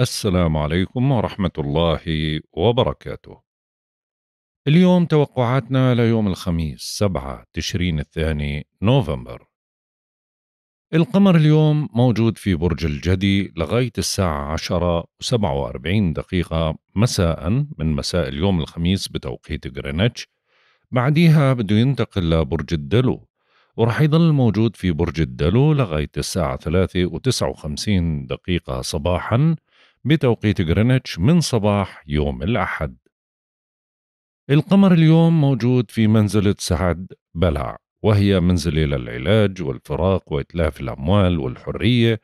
السلام عليكم ورحمة الله وبركاته. اليوم توقعاتنا ليوم الخميس 7 تشرين الثاني نوفمبر. القمر اليوم موجود في برج الجدي لغاية الساعة 10 و47 دقيقة مساء من مساء اليوم الخميس بتوقيت غرينتش بعديها بده ينتقل لبرج الدلو ورح يضل موجود في برج الدلو لغاية الساعة 3 و59 دقيقة صباحاً بتوقيت غرينتش من صباح يوم الأحد القمر اليوم موجود في منزلة سعد بلع وهي منزلة للعلاج والفراق وإتلاف الأموال والحرية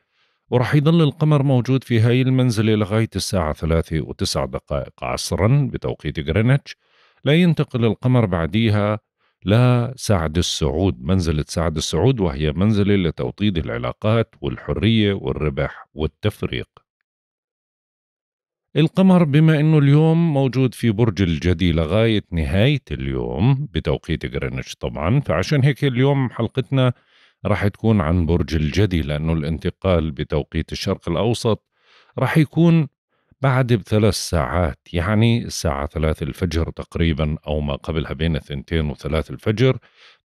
ورح يضل القمر موجود في هاي المنزلة لغاية الساعة ثلاثة وتسع دقائق عصرا بتوقيت غرينتش لا ينتقل القمر بعديها لسعد السعود منزلة سعد السعود وهي منزلة لتوطيد العلاقات والحرية والربح والتفريق القمر بما انه اليوم موجود في برج الجدي لغايه نهايه اليوم بتوقيت جرينتش طبعا فعشان هيك اليوم حلقتنا راح تكون عن برج الجدي لانه الانتقال بتوقيت الشرق الاوسط راح يكون بعد بثلاث ساعات يعني الساعة ثلاث الفجر تقريبا أو ما قبلها بين الثنتين وثلاث الفجر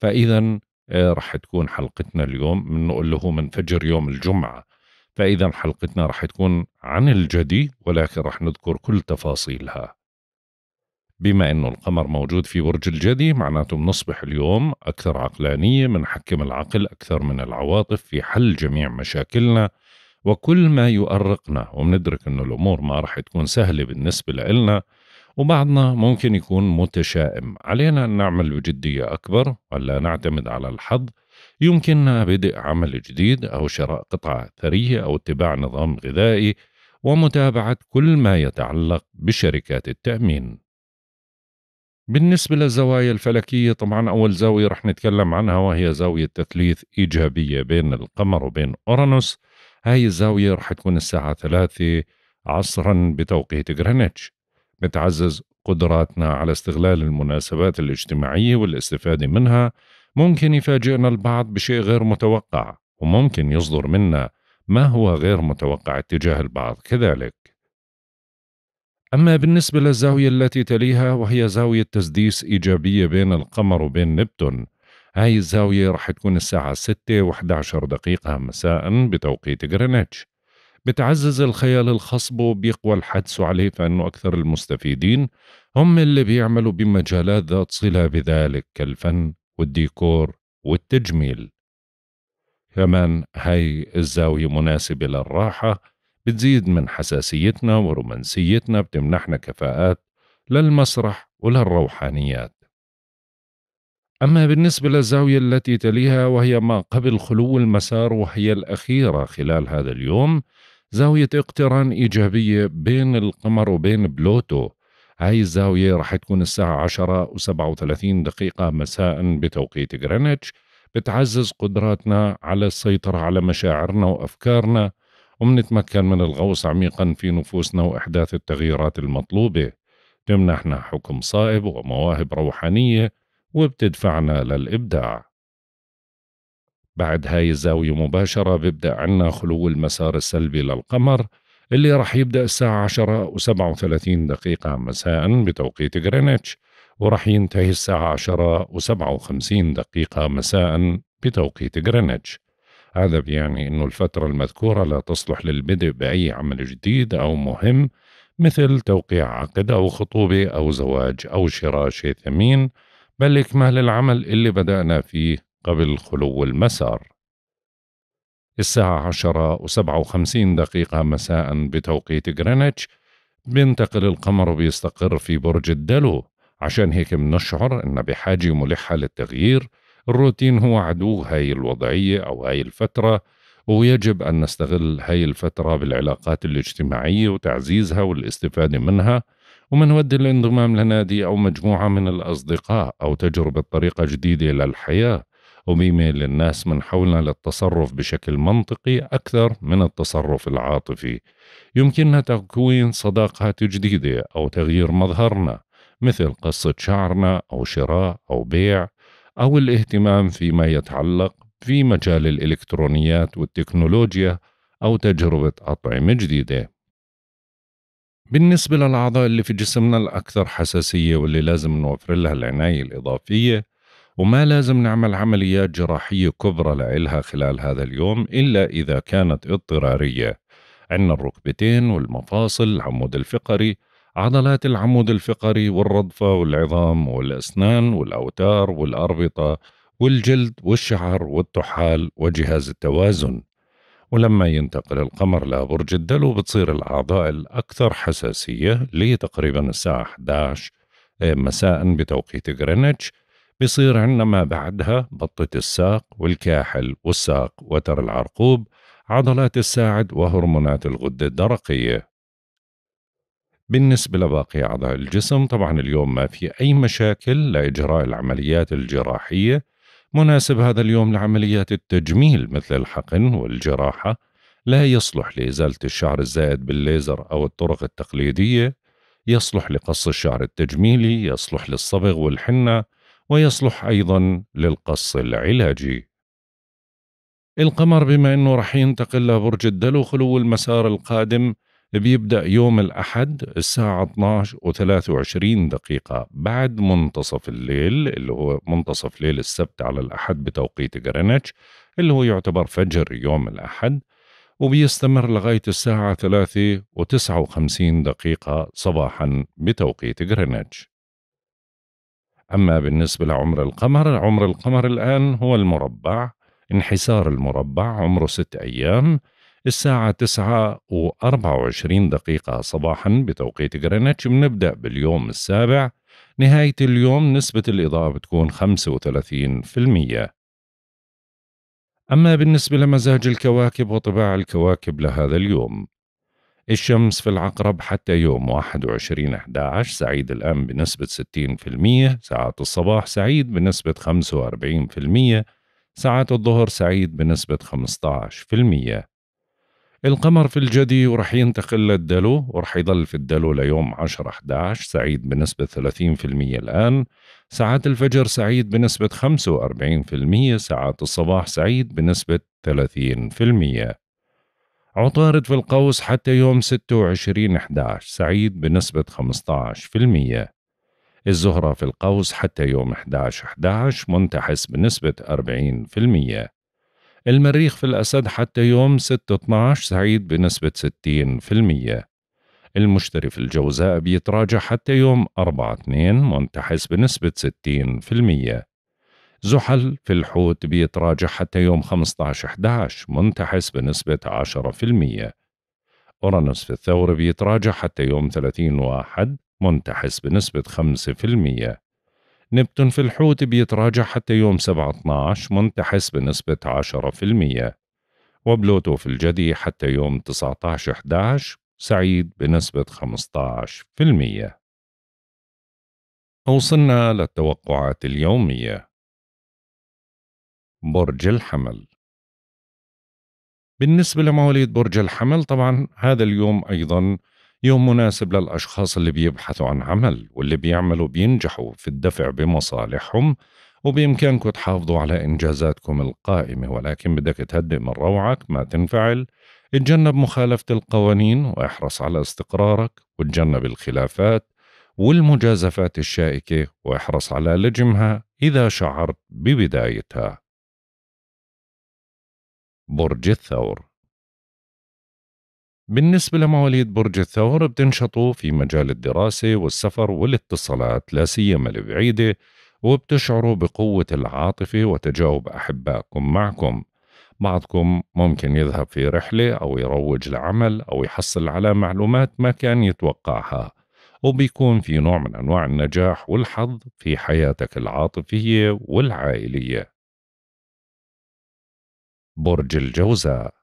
فإذا آه، رح تكون حلقتنا اليوم من اللي هو من فجر يوم الجمعة فإذا حلقتنا رح تكون عن الجدي ولكن رح نذكر كل تفاصيلها بما أنه القمر موجود في برج الجدي معناته بنصبح اليوم أكثر عقلانية حكم العقل أكثر من العواطف في حل جميع مشاكلنا وكل ما يؤرقنا ومندرك أنه الأمور ما رح تكون سهلة بالنسبة لنا وبعضنا ممكن يكون متشائم علينا أن نعمل بجدية أكبر ولا نعتمد على الحظ يمكننا بدء عمل جديد أو شراء قطعة ثرية أو اتباع نظام غذائي ومتابعة كل ما يتعلق بشركات التأمين بالنسبة للزوايا الفلكية طبعا أول زاوية رح نتكلم عنها وهي زاوية تثليث إيجابية بين القمر وبين أورانوس هاي الزاوية رح تكون الساعة ثلاثة عصرا بتوقيت غرينتش بتعزز قدراتنا على استغلال المناسبات الاجتماعية والاستفادة منها ممكن يفاجئنا البعض بشيء غير متوقع وممكن يصدر منا ما هو غير متوقع اتجاه البعض كذلك أما بالنسبة للزاوية التي تليها وهي زاوية تسديس إيجابية بين القمر وبين نبتون هاي الزاوية رح تكون الساعة 6 و11 دقيقة مساء بتوقيت غرينتش بتعزز الخيال الخصب وبيقوى الحدس عليه فإنه أكثر المستفيدين هم اللي بيعملوا بمجالات ذات صلة بذلك كالفن والديكور والتجميل كمان هاي الزاوية مناسبة للراحة بتزيد من حساسيتنا ورومانسيتنا بتمنحنا كفاءات للمسرح وللروحانيات أما بالنسبة للزاوية التي تليها وهي ما قبل خلو المسار وهي الأخيرة خلال هذا اليوم زاوية اقتران إيجابية بين القمر وبين بلوتو هاي الزاوية راح تكون الساعة 10 و37 دقيقة مساء بتوقيت غرينتش بتعزز قدراتنا على السيطرة على مشاعرنا وأفكارنا ومنتمكن من الغوص عميقا في نفوسنا وإحداث التغييرات المطلوبة تمنحنا حكم صائب ومواهب روحانية وبتدفعنا للإبداع بعد هاي الزاوية مباشرة بيبدأ عنا خلو المسار السلبي للقمر اللي راح يبدأ الساعة 10 و37 دقيقة مساء بتوقيت غرينتش وراح ينتهي الساعة 10 و57 دقيقة مساء بتوقيت غرينتش هذا بيعني أنه الفترة المذكورة لا تصلح للبدء بأي عمل جديد أو مهم مثل توقيع عقد أو خطوبة أو زواج أو شراء شيء ثمين بل إكمال العمل اللي بدأنا فيه قبل خلو المسار الساعة عشرة وسبعة وخمسين دقيقة مساء بتوقيت غرينتش بينتقل القمر وبيستقر في برج الدلو عشان هيك بنشعر إن بحاجة ملحة للتغيير الروتين هو عدو هاي الوضعية أو هاي الفترة ويجب أن نستغل هاي الفترة بالعلاقات الاجتماعية وتعزيزها والاستفادة منها ود الانضمام لنادي أو مجموعة من الأصدقاء أو تجربة طريقة جديدة للحياة وبيميل الناس من حولنا للتصرف بشكل منطقي أكثر من التصرف العاطفي يمكننا تكوين صداقات جديدة أو تغيير مظهرنا مثل قصة شعرنا أو شراء أو بيع أو الاهتمام فيما يتعلق في مجال الإلكترونيات والتكنولوجيا أو تجربة أطعمة جديدة بالنسبة للأعضاء اللي في جسمنا الأكثر حساسية واللي لازم نوفر لها العناية الإضافية وما لازم نعمل عمليات جراحية كبرى لإلها خلال هذا اليوم إلا إذا كانت اضطرارية عندنا الركبتين والمفاصل العمود الفقري عضلات العمود الفقري والرضفة والعظام والأسنان والأوتار والأربطة والجلد والشعر والطحال وجهاز التوازن ولما ينتقل القمر لبرج الدلو بتصير الأعضاء الأكثر حساسية لتقريبا الساعة 11 مساء بتوقيت غرينتش بصير عندنا ما بعدها بطة الساق والكاحل والساق وتر العرقوب عضلات الساعد وهرمونات الغدة الدرقية بالنسبة لباقي أعضاء الجسم طبعا اليوم ما في أي مشاكل لإجراء العمليات الجراحية مناسب هذا اليوم لعمليات التجميل مثل الحقن والجراحة لا يصلح لإزالة الشعر الزائد بالليزر أو الطرق التقليدية يصلح لقص الشعر التجميلي يصلح للصبغ والحنة ويصلح أيضا للقص العلاجي القمر بما أنه رح ينتقل لبرج الدلو خلو المسار القادم بيبدأ يوم الأحد الساعة 12 و 23 دقيقة بعد منتصف الليل اللي هو منتصف ليل السبت على الأحد بتوقيت جرينتش اللي هو يعتبر فجر يوم الأحد وبيستمر لغاية الساعة 3 و 59 دقيقة صباحا بتوقيت جرينتش أما بالنسبة لعمر القمر عمر القمر الآن هو المربع انحسار المربع عمره ست أيام الساعة تسعة وأربعة وعشرين دقيقة صباحا بتوقيت جرينتش بنبدأ باليوم السابع نهاية اليوم نسبة الإضاءة بتكون خمسة وثلاثين في المية أما بالنسبة لمزاج الكواكب وطباع الكواكب لهذا اليوم الشمس في العقرب حتى يوم 21 11 سعيد الآن بنسبة 60% ساعات الصباح سعيد بنسبة 45% ساعات الظهر سعيد بنسبة 15% القمر في الجدي ورح ينتقل للدلو ورح يضل في الدلو ليوم 10 11 سعيد بنسبة 30% الآن ساعات الفجر سعيد بنسبة 45% ساعات الصباح سعيد بنسبة 30% عطارد في القوس حتى يوم 26 11 سعيد بنسبة 15% الزهرة في القوس حتى يوم 11 11 منتحس بنسبة 40% المريخ في الأسد حتى يوم 6 12 سعيد بنسبة 60% المشتري في الجوزاء بيتراجع حتى يوم 4 2 منتحس بنسبة 60% زحل في الحوت بيتراجع حتى يوم 15/11 منتحس بنسبة 10% أورانوس في الثور بيتراجع حتى يوم 30 واحد منتحس بنسبة 5% نبتون في الحوت بيتراجع حتى يوم 7/12 منتحس بنسبة 10% وبلوتو في الجدي حتى يوم 19/11 سعيد بنسبة 15%. وصلنا للتوقعات اليومية برج الحمل بالنسبة لمواليد برج الحمل طبعا هذا اليوم أيضا يوم مناسب للأشخاص اللي بيبحثوا عن عمل واللي بيعملوا بينجحوا في الدفع بمصالحهم وبإمكانكم تحافظوا على إنجازاتكم القائمة ولكن بدك تهدئ من روعك ما تنفعل اتجنب مخالفة القوانين واحرص على استقرارك وتجنب الخلافات والمجازفات الشائكة واحرص على لجمها إذا شعرت ببدايتها برج الثور بالنسبة لمواليد برج الثور بتنشطوا في مجال الدراسة والسفر والاتصالات لا سيما البعيدة وبتشعروا بقوة العاطفة وتجاوب أحبائكم معكم بعضكم ممكن يذهب في رحلة أو يروج لعمل أو يحصل على معلومات ما كان يتوقعها وبيكون في نوع من أنواع النجاح والحظ في حياتك العاطفية والعائلية برج الجوزاء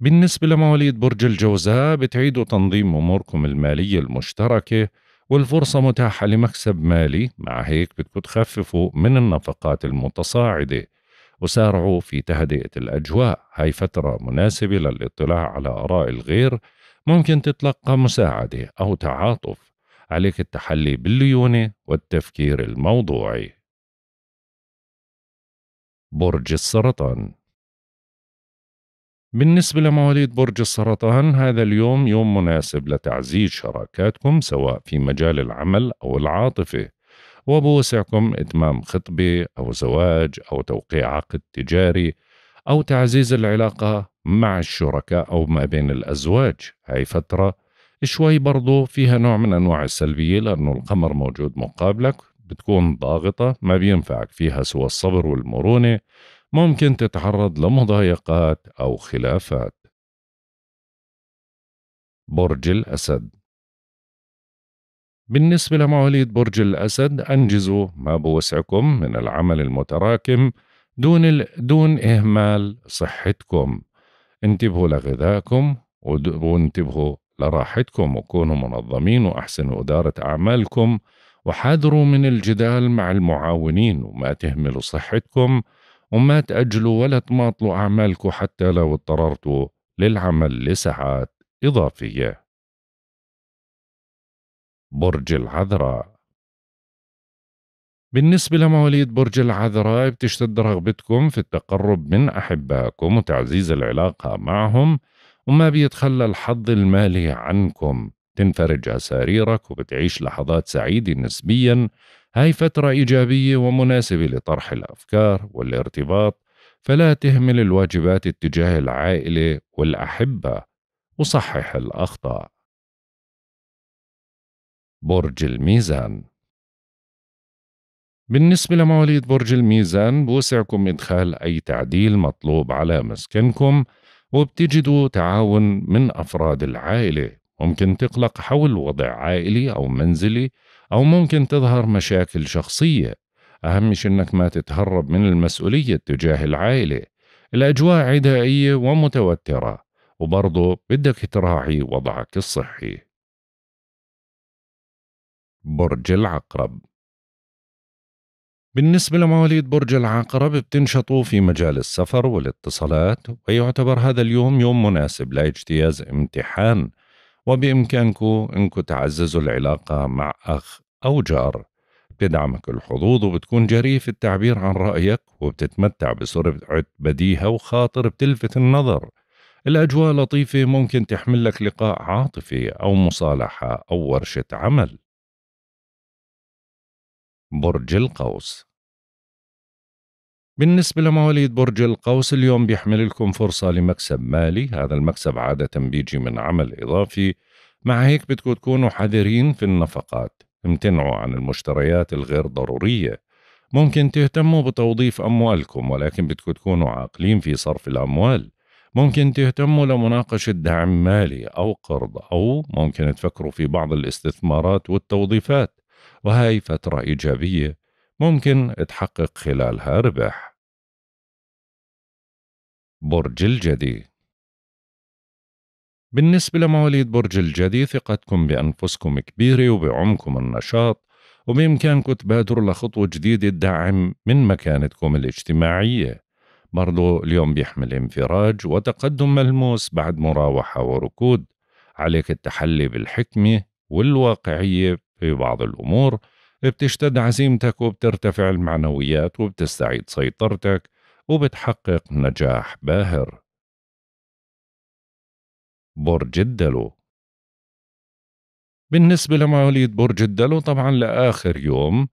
بالنسبة لمواليد برج الجوزاء بتعيدوا تنظيم أموركم المالية المشتركة والفرصة متاحة لمكسب مالي مع هيك بدكم تخففوا من النفقات المتصاعدة وسارعوا في تهدئة الأجواء هاي فترة مناسبة للاطلاع على آراء الغير ممكن تتلقى مساعدة أو تعاطف عليك التحلي بالليونة والتفكير الموضوعي برج السرطان بالنسبة لمواليد برج السرطان هذا اليوم يوم مناسب لتعزيز شراكاتكم سواء في مجال العمل أو العاطفة وبوسعكم إتمام خطبة أو زواج أو توقيع عقد تجاري أو تعزيز العلاقة مع الشركاء أو ما بين الأزواج هاي فترة شوي برضو فيها نوع من أنواع السلبية لأنه القمر موجود مقابلك بتكون ضاغطة ما بينفعك فيها سوى الصبر والمرونة ممكن تتعرض لمضايقات أو خلافات برج الأسد بالنسبة لمواليد برج الأسد أنجزوا ما بوسعكم من العمل المتراكم دون, ال... دون إهمال صحتكم انتبهوا لغذائكم وانتبهوا لراحتكم وكونوا منظمين وأحسنوا إدارة أعمالكم وحاذروا من الجدال مع المعاونين وما تهملوا صحتكم وما تأجلوا ولا تماطلوا أعمالكم حتى لو اضطررتوا للعمل لساعات إضافية برج العذراء بالنسبة لمواليد برج العذراء بتشتد رغبتكم في التقرب من أحبائكم وتعزيز العلاقة معهم وما بيتخلى الحظ المالي عنكم تنفرج أساريرك وبتعيش لحظات سعيدة نسبيا هاي فترة إيجابية ومناسبة لطرح الأفكار والارتباط فلا تهمل الواجبات اتجاه العائلة والأحبة وصحح الأخطاء برج الميزان بالنسبة لمواليد برج الميزان بوسعكم إدخال أي تعديل مطلوب على مسكنكم وبتجدوا تعاون من أفراد العائلة ممكن تقلق حول وضع عائلي أو منزلي أو ممكن تظهر مشاكل شخصية أهم شيء أنك ما تتهرب من المسؤولية تجاه العائلة الأجواء عدائية ومتوترة وبرضه بدك تراعي وضعك الصحي برج العقرب بالنسبة لمواليد برج العقرب بتنشطوا في مجال السفر والاتصالات ويعتبر هذا اليوم يوم مناسب لاجتياز امتحان وبإمكانكم أنكم تعززوا العلاقة مع أخ أو جار بتدعمك الحظوظ وبتكون جريء في التعبير عن رأيك وبتتمتع بسرعة بديهة وخاطر بتلفت النظر الأجواء لطيفة ممكن تحمل لك لقاء عاطفي أو مصالحة أو ورشة عمل برج القوس بالنسبة لمواليد برج القوس اليوم بيحمل لكم فرصة لمكسب مالي هذا المكسب عادة بيجي من عمل إضافي مع هيك بدكم تكونوا حذرين في النفقات امتنعوا عن المشتريات الغير ضرورية ممكن تهتموا بتوظيف أموالكم ولكن بدكم تكونوا عاقلين في صرف الأموال ممكن تهتموا لمناقشة دعم مالي أو قرض أو ممكن تفكروا في بعض الاستثمارات والتوظيفات وهي فترة إيجابية ممكن تحقق خلالها ربح برج الجدي بالنسبة لمواليد برج الجدي ثقتكم بأنفسكم كبيرة وبعمكم النشاط وبإمكانكم تبادروا لخطوة جديدة تدعم من مكانتكم الاجتماعية برضو اليوم بيحمل انفراج وتقدم ملموس بعد مراوحة وركود عليك التحلي بالحكمة والواقعية في بعض الأمور بتشتد عزيمتك وبترتفع المعنويات وبتستعيد سيطرتك وبتحقق نجاح باهر برج الدلو بالنسبة لمواليد برج الدلو طبعا لآخر يوم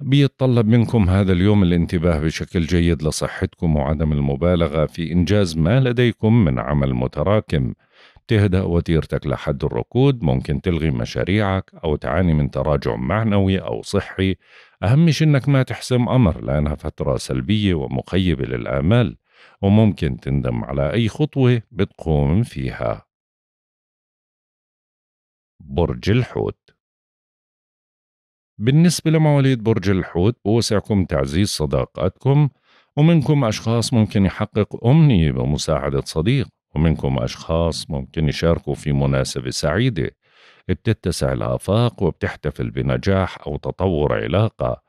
بيتطلب منكم هذا اليوم الانتباه بشكل جيد لصحتكم وعدم المبالغة في إنجاز ما لديكم من عمل متراكم تهدأ وتيرتك لحد الركود ممكن تلغي مشاريعك أو تعاني من تراجع معنوي أو صحي أهم شيء إنك ما تحسم أمر لأنها فترة سلبية ومخيبة للآمال وممكن تندم على أي خطوة بتقوم فيها برج الحوت بالنسبة لمواليد برج الحوت بوسعكم تعزيز صداقاتكم ومنكم أشخاص ممكن يحقق أمنية بمساعدة صديق ومنكم أشخاص ممكن يشاركوا في مناسبة سعيدة بتتسع الآفاق وبتحتفل بنجاح أو تطور علاقة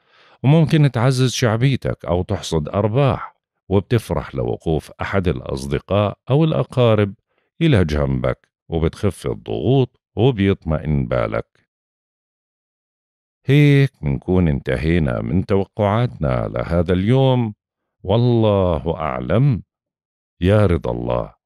وممكن تعزز شعبيتك أو تحصد أرباح وبتفرح لوقوف أحد الأصدقاء أو الأقارب إلى جنبك وبتخف الضغوط وبيطمئن بالك هيك منكون انتهينا من توقعاتنا لهذا اليوم والله أعلم يا رضا الله